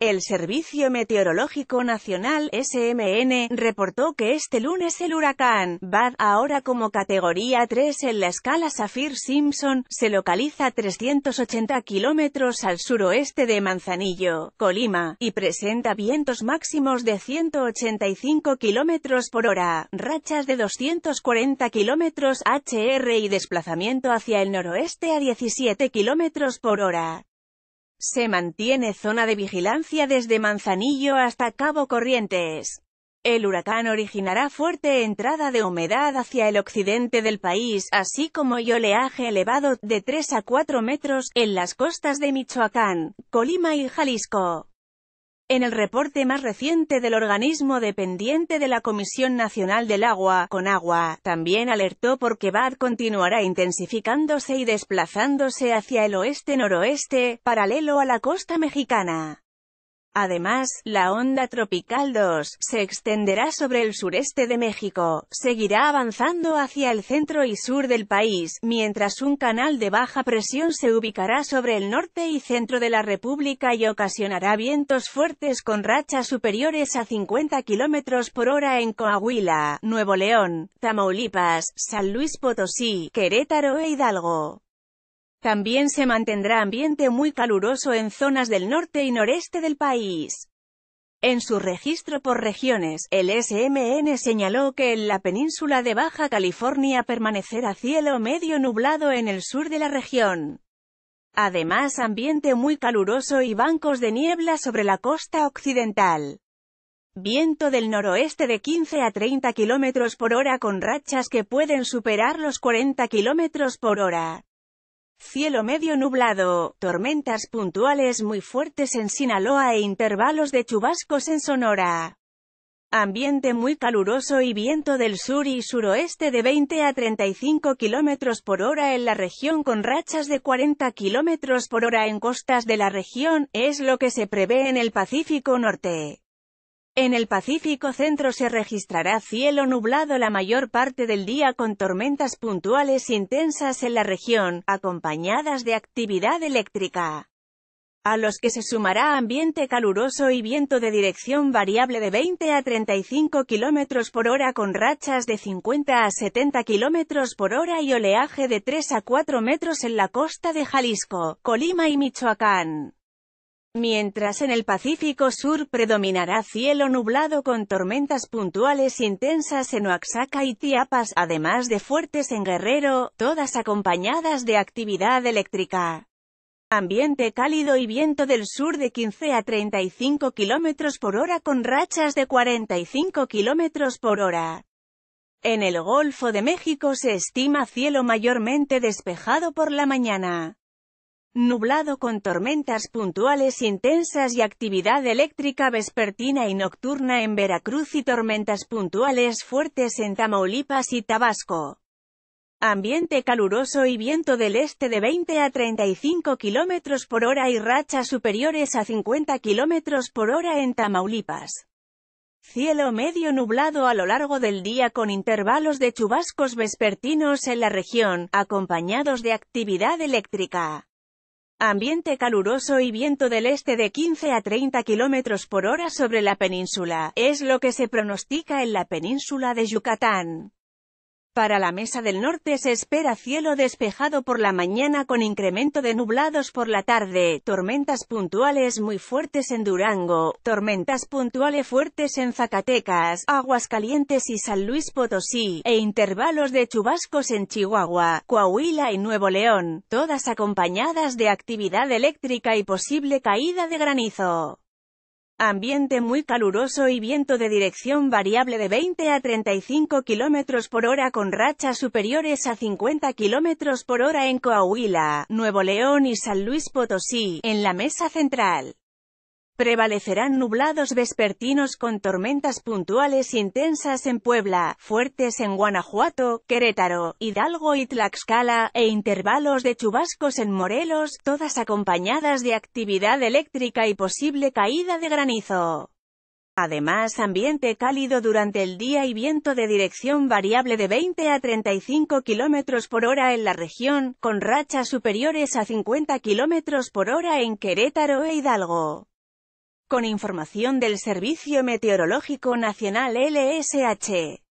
El Servicio Meteorológico Nacional, SMN, reportó que este lunes el huracán, Bad, ahora como categoría 3 en la escala Saffir-Simpson, se localiza a 380 kilómetros al suroeste de Manzanillo, Colima, y presenta vientos máximos de 185 kilómetros por hora, rachas de 240 kilómetros HR y desplazamiento hacia el noroeste a 17 kilómetros por hora. Se mantiene zona de vigilancia desde Manzanillo hasta Cabo Corrientes. El huracán originará fuerte entrada de humedad hacia el occidente del país, así como y oleaje elevado, de 3 a 4 metros, en las costas de Michoacán, Colima y Jalisco. En el reporte más reciente del organismo dependiente de la Comisión Nacional del Agua, con Agua, también alertó porque BAD continuará intensificándose y desplazándose hacia el oeste-noroeste, paralelo a la costa mexicana. Además, la onda tropical 2 se extenderá sobre el sureste de México, seguirá avanzando hacia el centro y sur del país, mientras un canal de baja presión se ubicará sobre el norte y centro de la República y ocasionará vientos fuertes con rachas superiores a 50 km por hora en Coahuila, Nuevo León, Tamaulipas, San Luis Potosí, Querétaro e Hidalgo. También se mantendrá ambiente muy caluroso en zonas del norte y noreste del país. En su registro por regiones, el SMN señaló que en la península de Baja California permanecerá cielo medio nublado en el sur de la región. Además ambiente muy caluroso y bancos de niebla sobre la costa occidental. Viento del noroeste de 15 a 30 km por hora con rachas que pueden superar los 40 km por hora. Cielo medio nublado, tormentas puntuales muy fuertes en Sinaloa e intervalos de chubascos en Sonora. Ambiente muy caluroso y viento del sur y suroeste de 20 a 35 km por hora en la región con rachas de 40 km por hora en costas de la región, es lo que se prevé en el Pacífico Norte. En el Pacífico Centro se registrará cielo nublado la mayor parte del día con tormentas puntuales intensas en la región, acompañadas de actividad eléctrica. A los que se sumará ambiente caluroso y viento de dirección variable de 20 a 35 km por hora con rachas de 50 a 70 km por hora y oleaje de 3 a 4 metros en la costa de Jalisco, Colima y Michoacán. Mientras en el Pacífico Sur predominará cielo nublado con tormentas puntuales intensas en Oaxaca y Tiapas, además de fuertes en Guerrero, todas acompañadas de actividad eléctrica. Ambiente cálido y viento del sur de 15 a 35 km por hora con rachas de 45 km por hora. En el Golfo de México se estima cielo mayormente despejado por la mañana nublado con tormentas puntuales intensas y actividad eléctrica vespertina y nocturna en Veracruz y tormentas puntuales fuertes en Tamaulipas y Tabasco. Ambiente caluroso y viento del este de 20 a 35 km por hora y rachas superiores a 50 km por hora en Tamaulipas. Cielo medio nublado a lo largo del día con intervalos de chubascos vespertinos en la región, acompañados de actividad eléctrica. Ambiente caluroso y viento del este de 15 a 30 km por hora sobre la península, es lo que se pronostica en la península de Yucatán. Para la mesa del norte se espera cielo despejado por la mañana con incremento de nublados por la tarde, tormentas puntuales muy fuertes en Durango, tormentas puntuales fuertes en Zacatecas, Aguascalientes y San Luis Potosí, e intervalos de chubascos en Chihuahua, Coahuila y Nuevo León, todas acompañadas de actividad eléctrica y posible caída de granizo. Ambiente muy caluroso y viento de dirección variable de 20 a 35 km por hora con rachas superiores a 50 km por hora en Coahuila, Nuevo León y San Luis Potosí, en la mesa central. Prevalecerán nublados vespertinos con tormentas puntuales intensas en Puebla, fuertes en Guanajuato, Querétaro, Hidalgo y Tlaxcala, e intervalos de chubascos en Morelos, todas acompañadas de actividad eléctrica y posible caída de granizo. Además, ambiente cálido durante el día y viento de dirección variable de 20 a 35 km por hora en la región, con rachas superiores a 50 km por hora en Querétaro e Hidalgo con información del Servicio Meteorológico Nacional LSH.